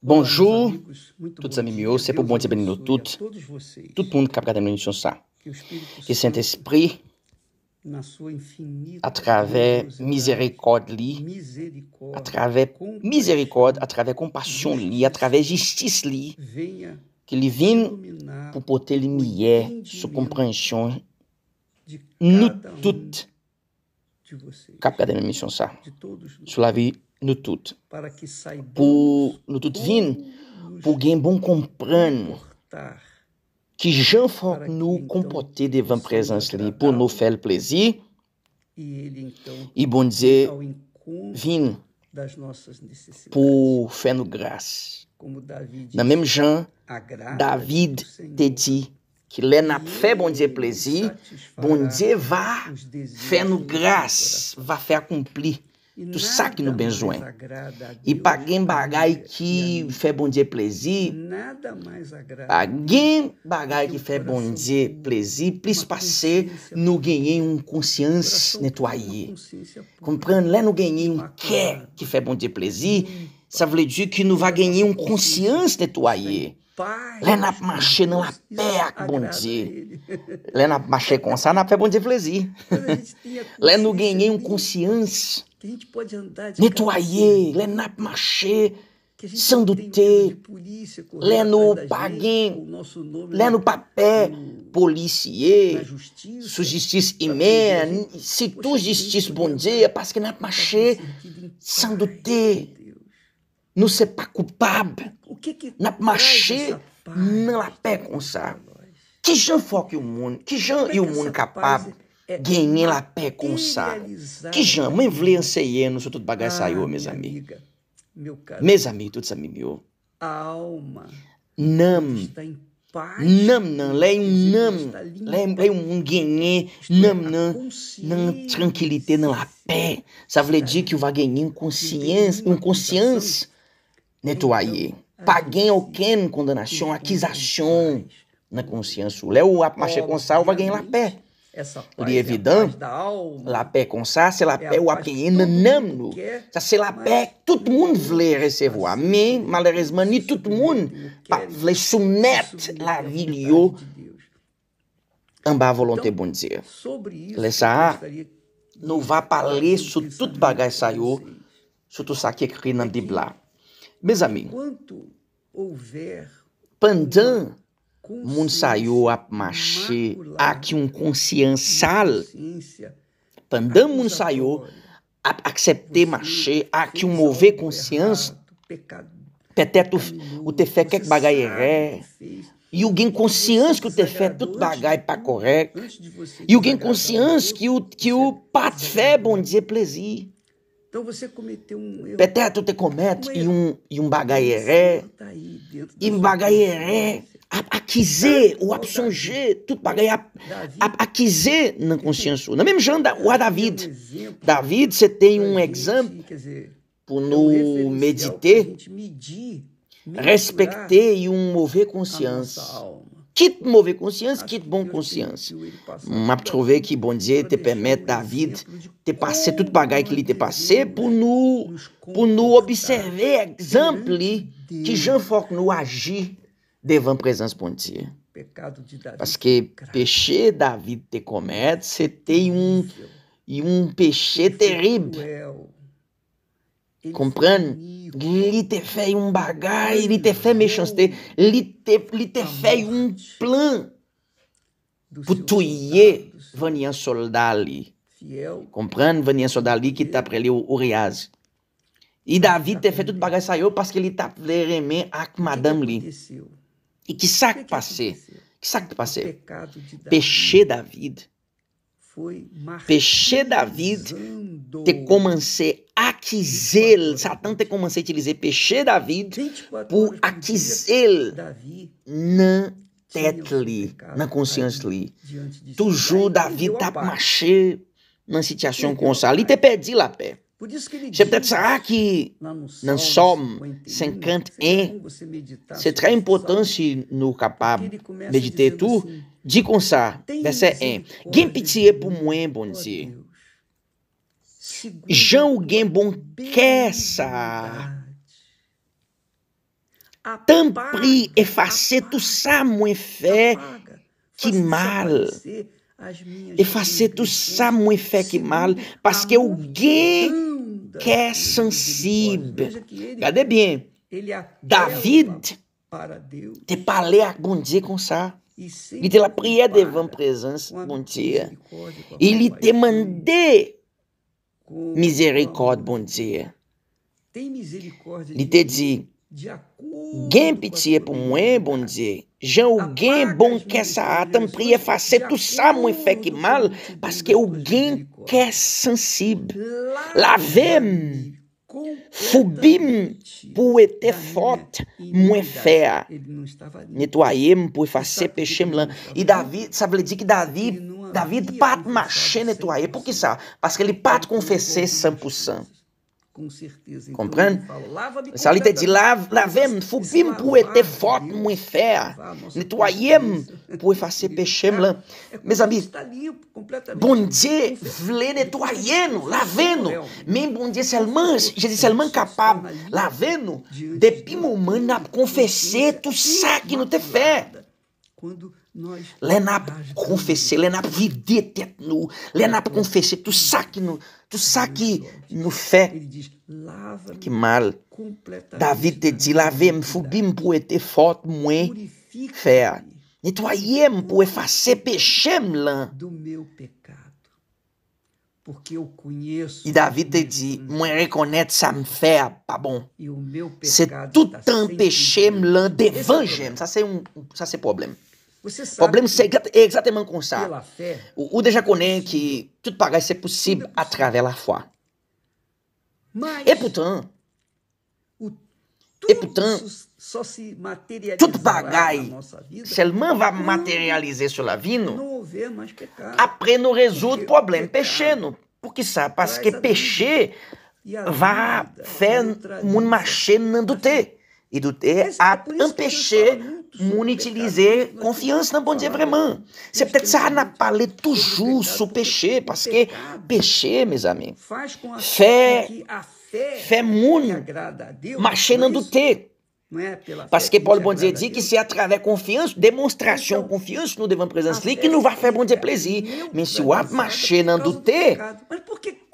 Bonjour, tutti amici miei, c'est bom, bon te benvenuto tutti, tutto mundo capita de nos sonhar. Que Saint-Esprit, à travers miséricorde, à travers miséricorde, através travers compassion, através travers justice, que ele para poder porter lumière sur compreensão nous toutes, capita de nos sonhar, sur la por no Nutut vin, pour gen bon comprendre que Jean então Fort comporte de devant presença li por no faire plaisir. e então bom dizer, vin pour faire nous grâce. Na mesma Jean, David te disse que lê n'a fé bom Dieu plaisir, bon Dieu va faire nous grâce, va faire cumprir tu saque no benzoin é. E para quem bagai que fé bom dia plaisir, nada mais agrada. quem bagai que fé bom dia plaisir, plis passe no ganhei um consciência na aí. Comprando lá no ganhei um quer que fé bom dia plaisir, ça veut dire que não vai ganhar um consciência na tua aí. Lé na marché não a pé, bom dia. Lé na marché com sa na pé, bom dia, plaisir. Lé no ganhei um consciência que a gente pode andar de le maché, sanduté, leno pagué, leno papé, policier, sous justice humaine, Se Tu justice Bom Dia, parce tá que nap maché, sanduté, nous c'est pas coupable, nap maché, não la pé com ça. Que gens Foque o mundo, que gens é e o mundo capaz é Ganhei é la com comme que Que influência e no seu tudo bagagem saiu, ah, meus amigos. Meu caro. Meus amigos, tudo sabe é meu. A alma. Nam. Está em paz. Nam, não. um nam. Lá é um ganhê. Nam, não. Não tranquilité, não la pé. Ça veut dizer que o ganhar uma consciência, uma consciência né, aí, então, Paguem ao quem condenação, acusação na consciência. Lá o apache com sal vai ganhar la pé. Li evidant, la pe kon sa se la pe wapkeye nanam nou. Sa se la pe tout moun vle resevo a. Men, malerezman ni tout moun pa vle soumet la ri yo an ba volante bon zir. Le sa, nou va pale sou tout bagay sa yo sou tout sa ke kri nan di bla. Mez amin, pandan mundo saiu a machê, a que um consciencial, pandam mundo saiu a acceptar machê, a que um mover consciência, peteto o tefé quer que bagaie ré, e alguém consciência que o tefé tudo bagaie para correr, e alguém consciência que o que o pato fé bom dizer plezir. Então você cometeu um erro. Peteto te comete e um e um bagaieré. Tá e bagaieré acquiser ou absonger tudo para ganhar. Acquiser na consciência. Na é mesma janda, o é David. David, você tem um exemplo é no mediter, respecter e um mover consciência. Quitte mover consciência, quitte bom consciência. Mas trouver que, bom dizer, te permite, David, te passar tudo ganhar que ele te passé por no observar nous exemplo que Jean Foc no agir devant présence bon Dieu. Parce que péché David te comete, c'était un, um péché terrible. Compran? Li te fè um bagay, li te fè mechansite, li te, li te fè yon plan pou touye vanyan soldat li. Compran? Vanyan soldat li ki tap tá rele ou reaz. I David tá te fè tout bagay sa yo paske li tap vle tá reme ak ah, madam li. E que saco passei. Que saco passei. Peixe da vida. Peixe da vida. Te comecei a quiser. Satã te comecei a utilizar peixe da vida. Por a quiser. Não tetli. na consciência li. Toujours Davi tá machê. Na situação com o Ali te pedi lá pé. Șteptățara qui în psalm 51, c'est très important si nous capable méditer tout, dit comme ça, verset 1. Quem pitié pour moi, bon Dieu. Jean alguém bom quer ça. Tampri effacer tout ça moins fait qui mal. Effacer tout ça moins fait qui mal parce que qu'est é sensible. Cadê bem? David te parlait à bon Dieu comme ça. Il te la prière devant présence, Ele Dieu. Il demandait misericorde, bon te diz. Gen pitiye pou mwen bon diye, jen ou gen bon kè sa atan priye fase tout sa mwen fèk mal, paske ou gen kè sensib. La vem, fubim pou ete fote mwen fè a, netou aye mwen pou fase pechem lan. E David, sa vle di ki David pat mache netou aye, pou ki sa, paske li pat konfese san pou san. Com certeza. Então, Comprando? Salita de lav, lavem, fubim pour te fort moins fé, Nettoyem pour effacer péché lá. Mes amis, bon Dieu voulait nettoyer nous, laver nous. Mais bon Dieu seulement, Jésus seulement capable laver nous. Depuis moment n'a confessê, tu saque que te fé. Quando Lenap confessé, Lenap videte nu, Lenap confessé, tu saque no, tu saque no fé. Que mal. David te dit, lavem, fubim pour être fort, moins faire. Nettoyem pour effacer péchem là. E David te di, mwen rekonet sa m fè pa bon. Se tout an peche m lan devan um, Sa se problema. Você sabe. Problema é exatamente com ça. O, o déjà é que tudo pagar é, é possível através da foi. Mas e é portanto, o, e é portanto, só se materializar tudo bagai, vai materializar sua vida, não houver mais pecado. Après resolve o problema, pechando. Porque sabe, porque peixe vai fazer o mundo marcher do assim, ter E do ter a empêcher Munich lisait confiance dans bon Dieu vraiment. C'est peut-être ça n'a parlé toujours sous péché, parce que péché, mes amis, fait, fait moun marcher dans douter. Parce que Paul bon Dieu dit que c'est à travers confiance, confiança no nous devons présenter, que nous va faire bon Dieu mas se o ato marcher dans douter,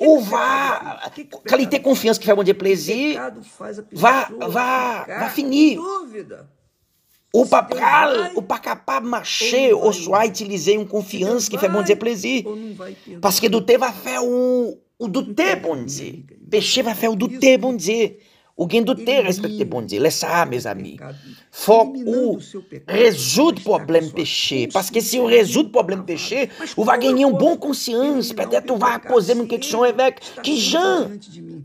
ou va, qualité confiance qui fait bon Dieu plaisir, vá vá vá finir. Ou pa pral, ou pa kapab mache, ou swa itilize yon konfians ki fe bondze plezi. Paske dute va fe yon dute bondze. Peche va fe yon dute bondze. Ou gen dute respete bondze. Lesa, mes amik. Fok ou rezout problem peche. Paske se yon rezout problem peche, ou va genye yon bon konsyans. Pedet ou va apose mwen keksyon e vek. Ki jan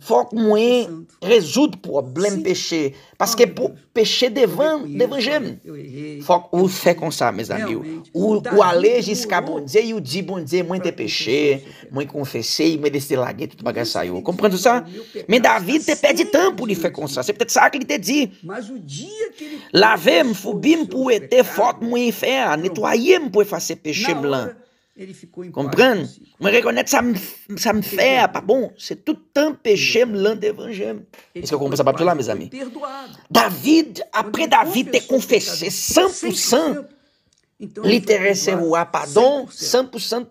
fok mwen rezout problem peche. Parce que pour pécher devant, devant Dieu. Faut ou fait comme ça, mes amis. Ou, ou aller jusqu'à bon oh. Dieu, ou dit bon Dieu, moi t'ai péché, moi confessé, moi laissé larguer tout bagage ça. Comprendre ça? Mais David te perde temps pour lui faire comme ça. C'est peut-être ça qu'il te dit. Laver-me, foubir-me pour être forte, moi faire, nettoyer-me pour effacer péché blanc. Ele ficou em Comprando? Mas reconhece, ça me, ça me fait, pas bon? C'est tout un péché eu d'évangile. Então, Est-ce que meus amigos. pas là, mes amis? David, après David ter confessé 100%, lhe a pardon 100%,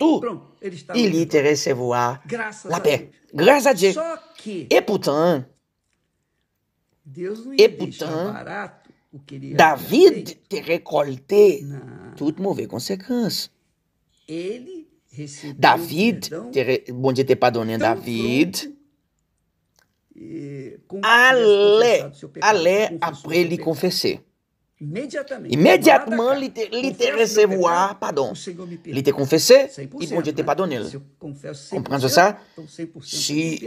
e lhe a la paix. Grâce E Dieu. Et pourtant, et pourtant, David te récolté tudo mover conséquence ele recebeu David, ter, bom dia ter padoninha David. Ale, ale après lhe confesser. Immédiatement, Immédiatement il te recevoir pardon. Il te confessé, e bon dia te pardonné. Comprendre ça? Si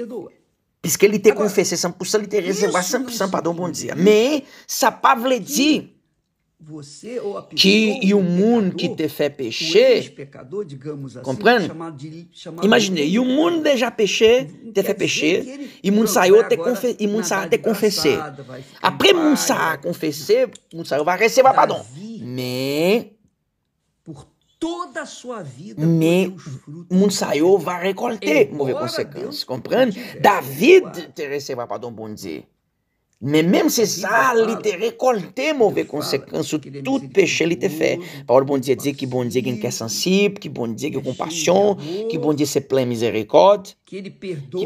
puisque lhe te confessé 100%, lhe te recevoir 100% pardon bon dia. Mas, ça pas veut dire é que e o mundo que te fez pécher, compreende? Imaginei e o mundo déjà péché, te fez pécher, e o mundo saiu te confessar, e mundo saiu te confessar. Après mundo saiu confessar, mundo saiu vai receber perdão. Mas por toda a sua vida, o mundo saiu vai recolher mover consequências, compreende? David te recebera pardon, bom dia. Men menm se sa li te rekolte mouve konsekansou, tout peche li te fe. Pa or bondye di ki bondye genke sensib, ki bondye genke kompasyon, ki bondye se ple mizerikot, ki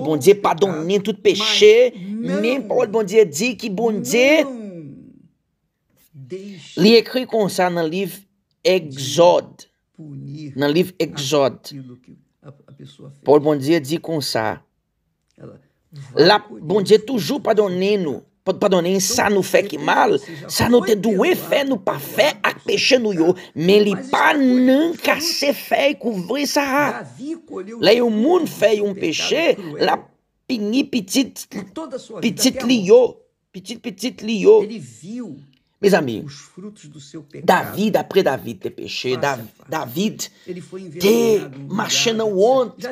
bondye padon nen tout peche, menm pa or bondye di ki bondye li ekri kon sa nan liv egzod, nan liv egzod. Pa or bondye di kon sa. La bondye toujou padonnen nou pa donen sa nou fe ki mal, sa no te dwe fé né? no pa fé a peixe no yo, men li pa nan kase fe kouvri sa ha. lá. yon moun fe yon peche, la pini pitit, pitit li yo, pitit petit li yo. Meus amigos, Davi, après Davi ter peixe, Davi ter marchando ontem,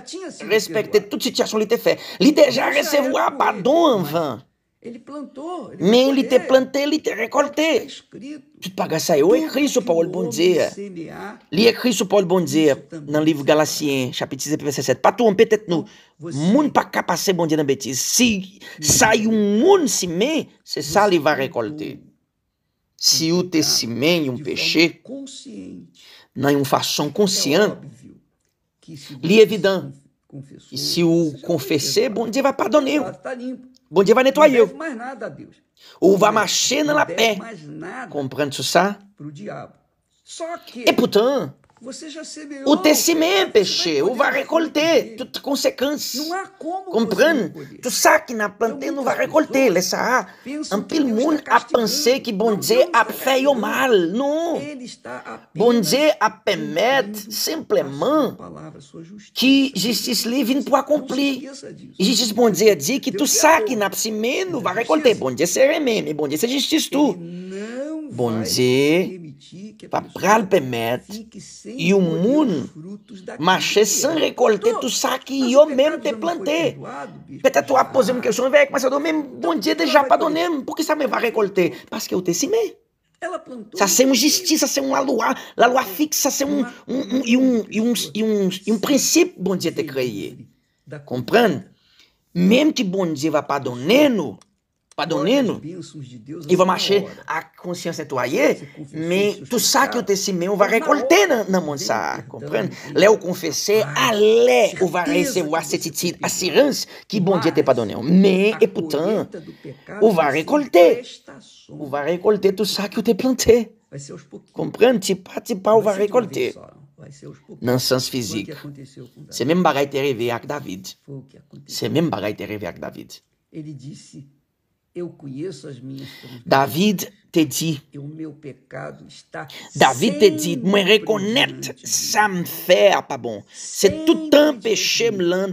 respeitar toda situação que ele ter feito. Ele já recebeu a Abaddon em vão. Ele plantou. Ele Mais il était planté, il était Tu Tudo para saiu. É Cristo, Paulo, bom dia. Li é Cristo, Paulo, bom dia. No livro Galaciens, capítulo 17. Para tu, um peut-être então, Mundo para cá, para ser bom dia na bêtise. Se sai um mundo semer, se ça, ele vai recolher. Se o te semer um peixe, não é uma fação é consciente, li é evidente. E se o confessar, bom dia vai pardonner. Está limpo. Bom dia, va nettoyer. Não mais nada a Deus. Ou va marcher dans la paix. Pro diabo. Só que... É putão. O tessiment, pêché, on va récolter toute conséquence. Comprends? Tout ça qui n'a é planté, on va récolter. Laissez-la. Un pile monde a pensé que bon Dieu tá a e o mal. Non. Bon Dieu a permis simplement que justiça lhe para cumprir. accomplir. Justice bon Dieu a dizer que tu ça qui n'a pas semé, on va récolter. Bon Dieu, c'est remé, mais bon Dieu, c'est justice para permet e o mundo, mas sem recolher, tu sabe que eu mesmo te plantei. Peta tu aposentou que eu sou velho, mas eu dou mesmo então, bom dia de japadonem. Por que você me vai recolher? Porque que eu te cimei. Ela plantou. Sa sem justiça, sem uma lua, la lua é, fixa, se um e um e um e um e princípio bom dia te creio. Compreende? Mesmo que bom dia vá para donem padonino, il va marcher à conscience de toi. Mais tout ça que tu sais, on va récolter dans le monde. Ça, comprendre? Là, on confessait, allez, on va recevoir a petite assurance qui, bon Dieu, t'est pardonné. Mais, et pourtant, on va o vai recolher récolter tout ça que tu planté. Comprendre? Tu pas, tu pas, on va récolter. Dans le sens físico. C'est mesmo bagaille qui est arrivé David. C'est mesmo bagaille qui est arrivé David. Ele disse eu conheço as minhas David te dit, David te dit, me reconnaître ça me fait ah, pas bon. C'est tout un péché me l'un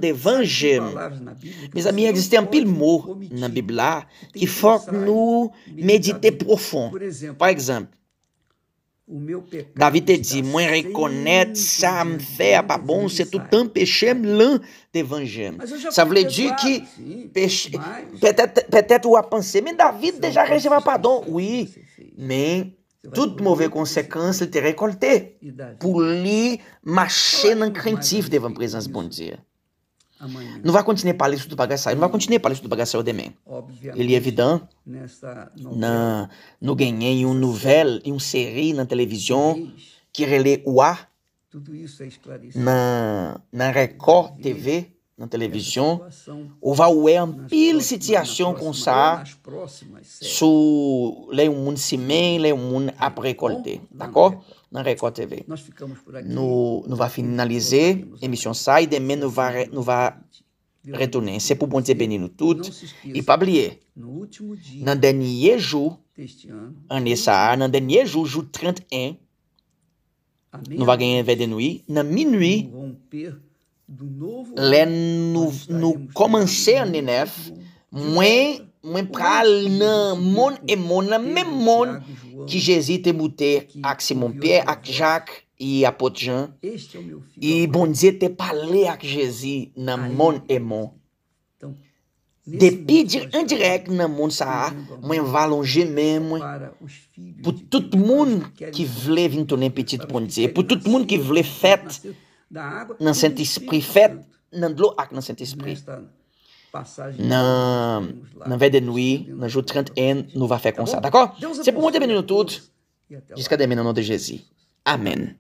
Mes amis, existe un pile mot dans la Bible là qui faut que nous méditer profond. Par exemple, David te disse, moi reconnaître ça me a pas bon, c'est tout un péché blanc devant Dieu. Ça veut dire que péché, peut-être, Davi être ou a pensé, mais David déjà mover pardon. Oui, mais toute mauvaise conséquence était récoltée pour lui marcher dans craintif Amanhã. Não vai continuar palestra do Bagaçai, não vai continuar palestra do Bagaçai Odemem. Ele é vidan na no ganhei um novel e um seri na televisão que relê o ar é na na Record TV na televisão O vai o ampil situação com ça sou lei um mundo semen lei um mundo après colter d'accord Nou va finalize, emisyon say, demen nou va retounen. Se pou ponte benni nou tout, ipa blye. Nan denye jou, anye sa, nan denye jou, jou 31, nou va genyen ve denoui. Nan minoui, lè nou komanse anye 9, mwen 31. Mwen pral nan moun e moun, nan men moun ki Jezi te moutè ak Simon Pierre, ak Jacques, i apote Jean, e i bondze te pale ak Jezi nan moun e moun. Te pidir indirek nan moun sa a, mwen valon jeme mwen, pou tout moun ki vle vin tonen petit bondze, pou tout moun ki vle fet nan senti spri, fet nan dlo ak nan senti spri. në veten ui, në zhut të kënd en në va fe konsa, dakor? Se për mund të bëni në tut, gjithçka dhe de në në Amen.